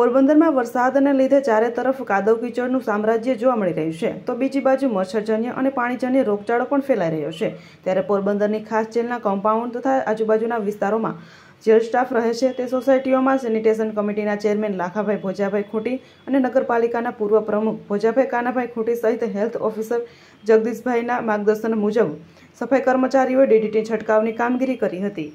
પોરબંદરમાં વરસાદને લીધે ચારે તરફ કાદવ કીચડનું સામ્રાજ્ય જોવા મળી રહ્યું છે તો બીજી બાજુ મચ્છરજન્ય અને પાણીજન્ય રોગચાળો પણ ફેલાઈ રહ્યો છે ત્યારે પોરબંદરની ખાસ જેલના કમ્પાઉન્ડ તથા આજુબાજુના વિસ્તારોમાં જેલ સ્ટાફ રહે છે તે સોસાયટીઓમાં સેનિટેશન કમિટીના ચેરમેન લાખાભાઈ ભોજાભાઈ ખૂંટી અને નગરપાલિકાના પૂર્વ પ્રમુખ ભોજાભાઈ કાનાભાઈ ખૂંટી સહિત હેલ્થ ઓફિસર જગદીશભાઈના માર્ગદર્શન મુજબ સફાઈ કર્મચારીઓએ ડીડીટી છંટકાવની કામગીરી કરી હતી